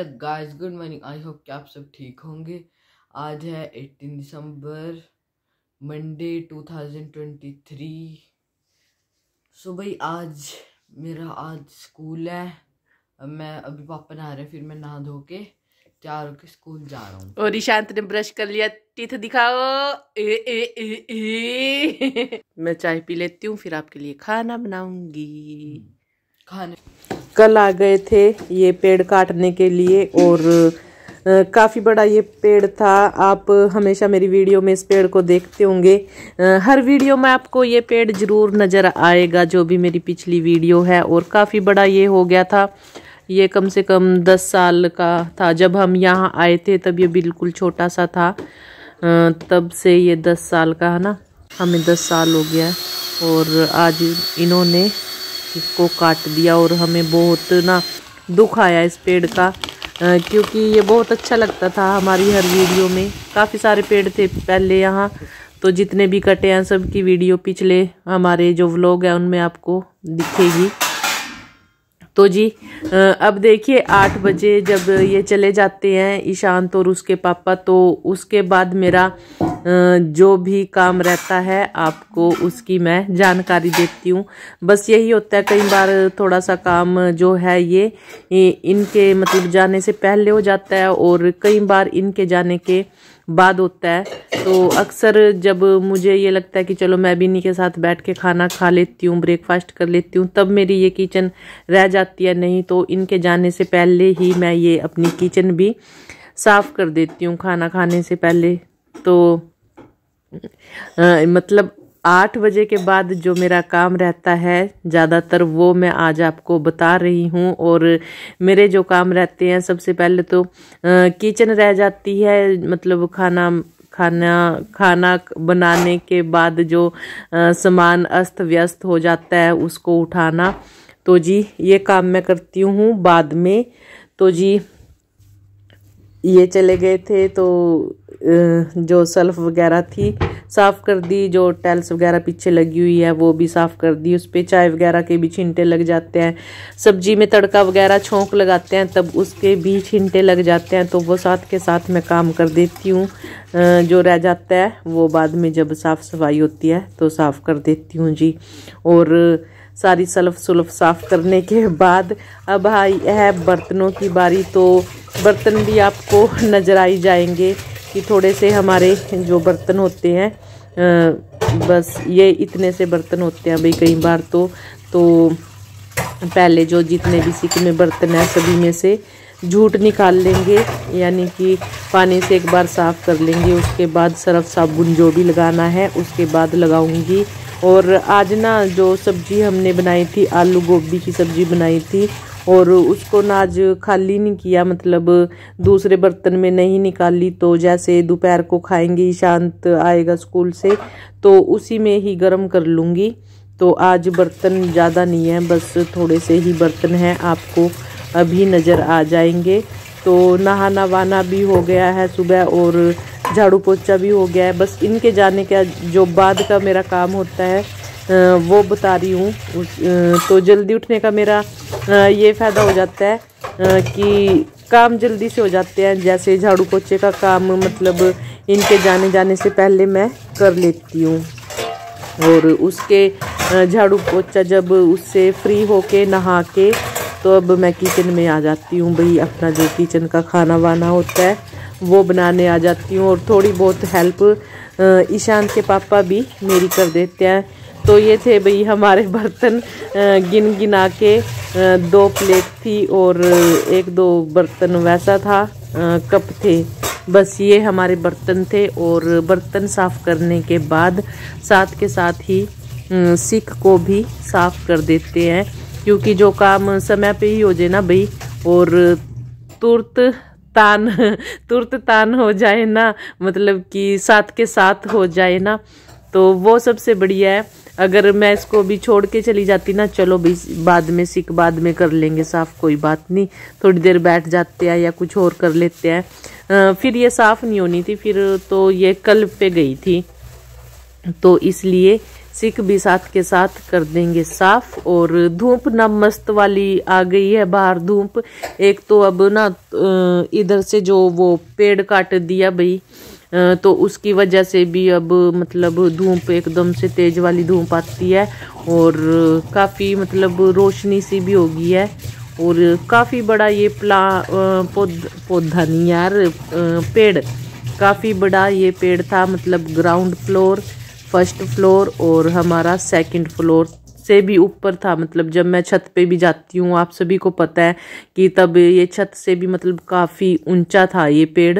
Hello guys good morning I hope कि आप सब ठीक होंगे आज है एटीन दिसंबर Monday two thousand twenty three so भाई आज मेरा आज स्कूल है मैं अभी पापा नहा रहे फिर मैं नहा धो के तैयार होके स्कूल जा रहा हूँ और ईशांत ने ब्रश कर लिया टीथ दिखाओ ए ए ए ए मैं चाय पी लेती हूँ फिर आपके लिए खाना बनाऊंगी हम्म। खाने कल आ गए थे ये पेड़ काटने के लिए और काफ़ी बड़ा ये पेड़ था आप हमेशा मेरी वीडियो में इस पेड़ को देखते होंगे हर वीडियो में आपको ये पेड़ ज़रूर नज़र आएगा जो भी मेरी पिछली वीडियो है और काफ़ी बड़ा ये हो गया था ये कम से कम दस साल का था जब हम यहाँ आए थे तब ये बिल्कुल छोटा सा था तब से ये दस साल का है ना हमें दस साल हो गया और आज इन्होंने इसको काट दिया और हमें बहुत ना दुख आया इस पेड़ का क्योंकि ये बहुत अच्छा लगता था हमारी हर वीडियो में काफ़ी सारे पेड़ थे पहले यहाँ तो जितने भी कटे हैं सबकी वीडियो पिछले हमारे जो व्लॉग है उनमें आपको दिखेगी तो जी अब देखिए आठ बजे जब ये चले जाते हैं ईशांत और उसके पापा तो उसके बाद मेरा जो भी काम रहता है आपको उसकी मैं जानकारी देती हूँ बस यही होता है कई बार थोड़ा सा काम जो है ये इनके मतलब जाने से पहले हो जाता है और कई बार इनके जाने के बाद होता है तो अक्सर जब मुझे ये लगता है कि चलो मैं भी के साथ बैठ के खाना खा लेती हूँ ब्रेकफास्ट कर लेती हूँ तब मेरी ये किचन रह जाती है नहीं तो इनके जाने से पहले ही मैं ये अपनी किचन भी साफ़ कर देती हूँ खाना खाने से पहले तो आ, मतलब आठ बजे के बाद जो मेरा काम रहता है ज़्यादातर वो मैं आज आपको बता रही हूँ और मेरे जो काम रहते हैं सबसे पहले तो किचन रह जाती है मतलब खाना खाना खाना बनाने के बाद जो सामान अस्त व्यस्त हो जाता है उसको उठाना तो जी ये काम मैं करती हूँ बाद में तो जी ये चले गए थे तो जो सल्फ वगैरह थी साफ़ कर दी जो टैल्स वगैरह पीछे लगी हुई है वो भी साफ़ कर दी उस पर चाय वगैरह के भी छिंटे लग जाते हैं सब्जी में तड़का वगैरह छोंक लगाते हैं तब उसके भी छिंटे लग जाते हैं तो वो साथ के साथ मैं काम कर देती हूँ जो रह जाता है वो बाद में जब साफ़ सफाई होती है तो साफ़ कर देती हूँ जी और सारी सलफ सुलफ साफ़ करने के बाद अब आई है बर्तनों की बारी तो बर्तन भी आपको नज़र आई जाएंगे कि थोड़े से हमारे जो बर्तन होते हैं बस ये इतने से बर्तन होते हैं भाई कई बार तो तो पहले जो जितने भी सिक में बर्तन है सभी में से झूठ निकाल लेंगे यानी कि पानी से एक बार साफ़ कर लेंगे उसके बाद सर्फ साबुन जो भी लगाना है उसके बाद लगाऊंगी और आज ना जो सब्ज़ी हमने बनाई थी आलू गोभी की सब्ज़ी बनाई थी और उसको ना आज खाली नहीं किया मतलब दूसरे बर्तन में नहीं निकाली तो जैसे दोपहर को खाएंगे शांत आएगा स्कूल से तो उसी में ही गर्म कर लूँगी तो आज बर्तन ज़्यादा नहीं है बस थोड़े से ही बर्तन हैं आपको अभी नज़र आ जाएंगे तो नहाना वाना भी हो गया है सुबह और झाड़ू पोछा भी हो गया है बस इनके जाने का जो बाद का मेरा काम होता है वो बता रही हूँ तो जल्दी उठने का मेरा ये फ़ायदा हो जाता है कि काम जल्दी से हो जाते हैं जैसे झाड़ू पोछे का काम मतलब इनके जाने जाने से पहले मैं कर लेती हूँ और उसके झाड़ू पोछा जब उससे फ्री होके नहा के तो अब मैं किचन में आ जाती हूँ भाई अपना जो किचन का खाना वाना होता है वो बनाने आ जाती हूँ और थोड़ी बहुत हेल्प ईशान के पापा भी मेरी कर देते हैं तो ये थे भाई हमारे बर्तन गिन गिना के दो प्लेट थी और एक दो बर्तन वैसा था कप थे बस ये हमारे बर्तन थे और बर्तन साफ़ करने के बाद साथ के साथ ही सिक को भी साफ़ कर देते हैं क्योंकि जो काम समय पे ही हो जाए ना भाई और तुरंत तान तुरंत तान हो जाए ना मतलब कि साथ के साथ हो जाए ना तो वो सबसे बढ़िया है अगर मैं इसको भी छोड़ के चली जाती ना चलो भी बाद में सीख बाद में कर लेंगे साफ़ कोई बात नहीं थोड़ी देर बैठ जाते हैं या कुछ और कर लेते हैं फिर ये साफ़ नहीं होनी थी फिर तो ये कल पे गई थी तो इसलिए सिख भी साथ के साथ कर देंगे साफ और धूप ना मस्त वाली आ गई है बाहर धूप एक तो अब ना इधर से जो वो पेड़ काट दिया भाई तो उसकी वजह से भी अब मतलब धूप एकदम से तेज़ वाली धूप आती है और काफ़ी मतलब रोशनी सी भी होगी है और काफ़ी बड़ा ये प्ला पौध पौधा नहीं यार पेड़ काफ़ी बड़ा ये पेड़ था मतलब ग्राउंड फ्लोर फर्स्ट फ्लोर और हमारा सेकंड फ्लोर से भी ऊपर था मतलब जब मैं छत पे भी जाती हूँ आप सभी को पता है कि तब ये छत से भी मतलब काफ़ी ऊंचा था ये पेड़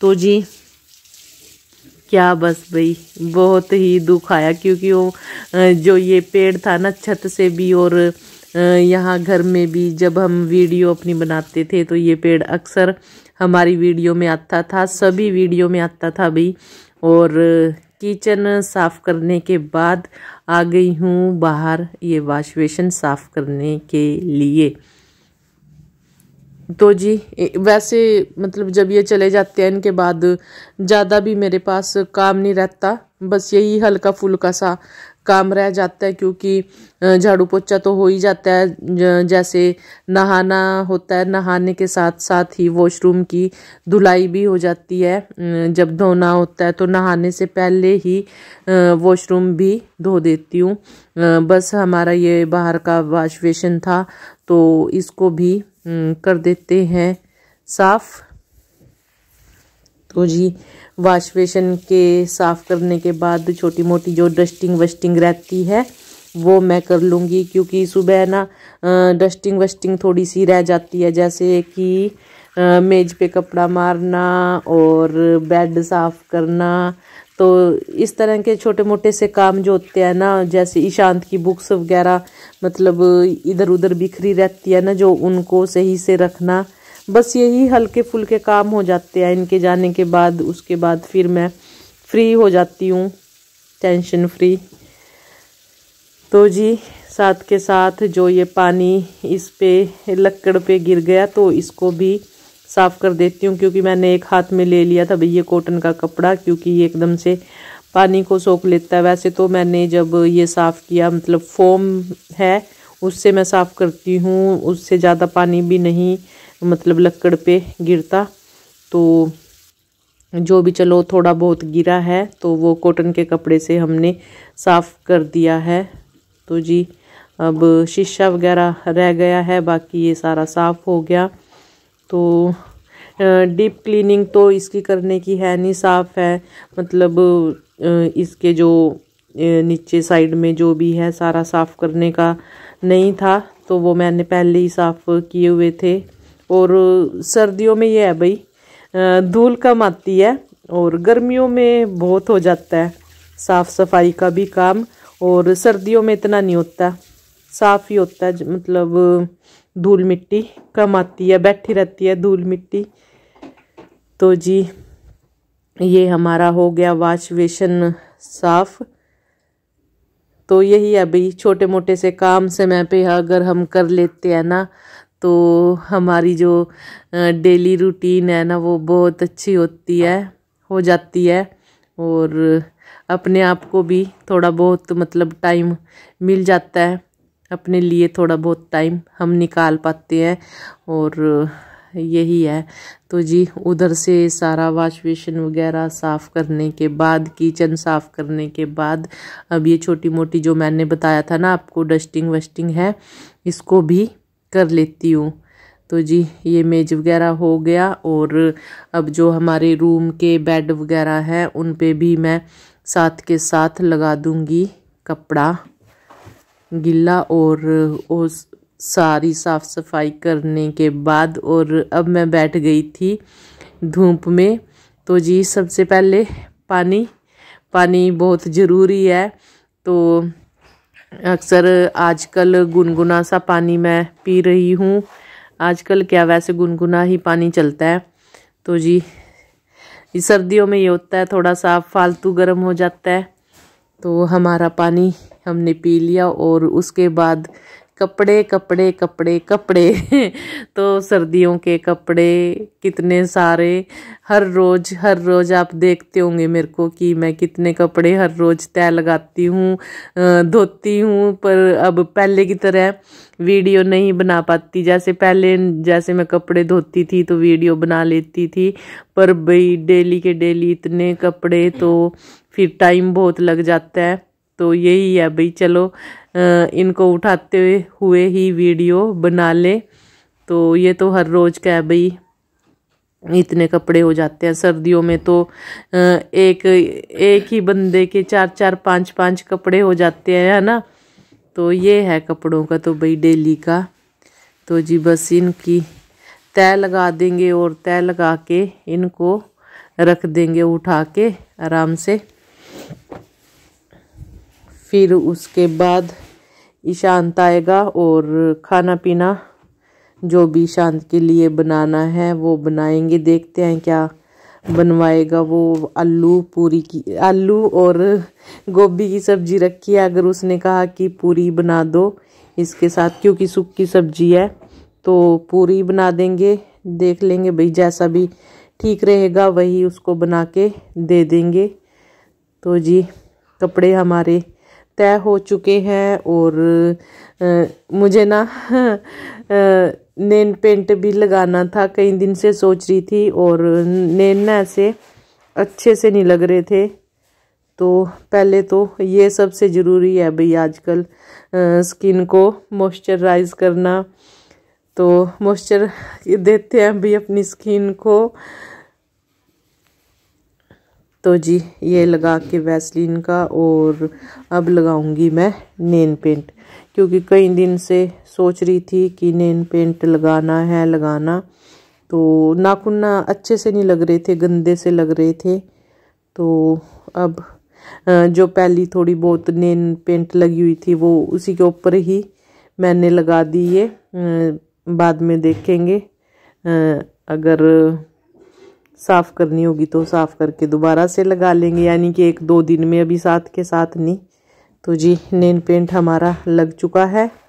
तो जी क्या बस भाई बहुत ही दुख आया क्योंकि वो जो ये पेड़ था ना छत से भी और यहाँ घर में भी जब हम वीडियो अपनी बनाते थे तो ये पेड़ अक्सर हमारी वीडियो में आता था सभी वीडियो में आता था भाई और किचन साफ़ करने के बाद आ गई हूँ बाहर ये वाश बेसन साफ़ करने के लिए तो जी वैसे मतलब जब ये चले जाते हैं इनके बाद ज़्यादा भी मेरे पास काम नहीं रहता बस यही हल्का फुल्का सा काम रह जाता है क्योंकि झाड़ू पोछा तो हो ही जाता है जैसे नहाना होता है नहाने के साथ साथ ही वॉशरूम की धुलाई भी हो जाती है जब धोना होता है तो नहाने से पहले ही वॉशरूम भी धो देती हूँ बस हमारा ये बाहर का वाश बेसन था तो इसको भी कर देते हैं साफ़ तो जी वाश बेसन के साफ़ करने के बाद छोटी मोटी जो डस्टिंग वस्टिंग रहती है वो मैं कर लूँगी क्योंकि सुबह ना डस्टिंग वस्टिंग थोड़ी सी रह जाती है जैसे कि मेज पे कपड़ा मारना और बेड साफ़ करना तो इस तरह के छोटे मोटे से काम जो होते हैं ना जैसे ईशांत की बुक्स वगैरह मतलब इधर उधर बिखरी रहती है ना जो उनको सही से रखना बस यही हल्के फुलके काम हो जाते हैं इनके जाने के बाद उसके बाद फिर मैं फ्री हो जाती हूँ टेंशन फ्री तो जी साथ के साथ जो ये पानी इस पे लकड़ पे गिर गया तो इसको भी साफ़ कर देती हूँ क्योंकि मैंने एक हाथ में ले लिया था भैया कॉटन का कपड़ा क्योंकि ये एकदम से पानी को सोख लेता है वैसे तो मैंने जब ये साफ़ किया मतलब फोम है उससे मैं साफ़ करती हूँ उससे ज़्यादा पानी भी नहीं मतलब लकड़ पे गिरता तो जो भी चलो थोड़ा बहुत गिरा है तो वो कॉटन के कपड़े से हमने साफ़ कर दिया है तो जी अब शीशा वगैरह रह गया है बाकी ये सारा साफ़ हो गया तो डीप क्लीनिंग तो इसकी करने की है नहीं साफ़ है मतलब इसके जो नीचे साइड में जो भी है सारा साफ़ करने का नहीं था तो वो मैंने पहले ही साफ़ किए हुए थे और सर्दियों में ये है भाई धूल कम आती है और गर्मियों में बहुत हो जाता है साफ़ सफाई का भी काम और सर्दियों में इतना नहीं होता साफ़ ही होता है मतलब धूल मिट्टी कम आती है बैठी रहती है धूल मिट्टी तो जी ये हमारा हो गया वाश वेशन साफ़ तो यही है भाई छोटे मोटे से काम से मैं पे अगर हम कर लेते हैं ना तो हमारी जो डेली रूटीन है ना वो बहुत अच्छी होती है हो जाती है और अपने आप को भी थोड़ा बहुत मतलब टाइम मिल जाता है अपने लिए थोड़ा बहुत टाइम हम निकाल पाते हैं और यही है तो जी उधर से सारा वाश बेसन वगैरह साफ़ करने के बाद किचन साफ़ करने के बाद अब ये छोटी मोटी जो मैंने बताया था ना आपको डस्टिंग वस्टिंग है इसको भी कर लेती हूँ तो जी ये मेज वगैरह हो गया और अब जो हमारे रूम के बेड वगैरह हैं उन पे भी मैं साथ के साथ लगा दूँगी कपड़ा गिल्ला और उस सारी साफ़ सफाई करने के बाद और अब मैं बैठ गई थी धूप में तो जी सबसे पहले पानी पानी बहुत ज़रूरी है तो अक्सर आजकल गुनगुना सा पानी मैं पी रही हूँ आजकल क्या वैसे गुनगुना ही पानी चलता है तो जी सर्दियों में ये होता है थोड़ा सा फालतू गर्म हो जाता है तो हमारा पानी हमने पी लिया और उसके बाद कपड़े कपड़े कपड़े कपड़े तो सर्दियों के कपड़े कितने सारे हर रोज़ हर रोज़ आप देखते होंगे मेरे को कि मैं कितने कपड़े हर रोज़ तय लगाती हूँ धोती हूँ पर अब पहले की तरह वीडियो नहीं बना पाती जैसे पहले जैसे मैं कपड़े धोती थी तो वीडियो बना लेती थी पर भाई डेली के डेली इतने कपड़े तो फिर टाइम बहुत लग जाता है तो यही है भाई चलो इनको उठाते हुए ही वीडियो बना ले तो ये तो हर रोज़ का भाई इतने कपड़े हो जाते हैं सर्दियों में तो एक एक ही बंदे के चार चार पाँच पाँच कपड़े हो जाते हैं है ना तो ये है कपड़ों का तो भाई डेली का तो जी बस इनकी तय लगा देंगे और तय लगा के इनको रख देंगे उठा के आराम से फिर उसके बाद ईशांत आएगा और खाना पीना जो भी ईशांत के लिए बनाना है वो बनाएंगे देखते हैं क्या बनवाएगा वो आलू पूरी की आलू और गोभी की सब्जी रखी है अगर उसने कहा कि पूरी बना दो इसके साथ क्योंकि सूखी सब्जी है तो पूरी बना देंगे देख लेंगे भाई जैसा भी ठीक रहेगा वही उसको बना के दे देंगे तो जी कपड़े हमारे तय हो चुके हैं और आ, मुझे ना नेन पेंट भी लगाना था कई दिन से सोच रही थी और नेन ना ऐसे अच्छे से नहीं लग रहे थे तो पहले तो ये सबसे ज़रूरी है भाई आजकल स्किन को मॉइस्चराइज करना तो मॉइस्चर देते हैं भाई अपनी स्किन को तो जी ये लगा के वैसलिन का और अब लगाऊंगी मैं नेन पेंट क्योंकि कई दिन से सोच रही थी कि नेन पेंट लगाना है लगाना तो नाखून ना अच्छे से नहीं लग रहे थे गंदे से लग रहे थे तो अब जो पहली थोड़ी बहुत नेन पेंट लगी हुई थी वो उसी के ऊपर ही मैंने लगा दी ये बाद में देखेंगे अगर साफ़ करनी होगी तो साफ़ करके दोबारा से लगा लेंगे यानी कि एक दो दिन में अभी साथ के साथ नहीं तो जी नेन पेंट हमारा लग चुका है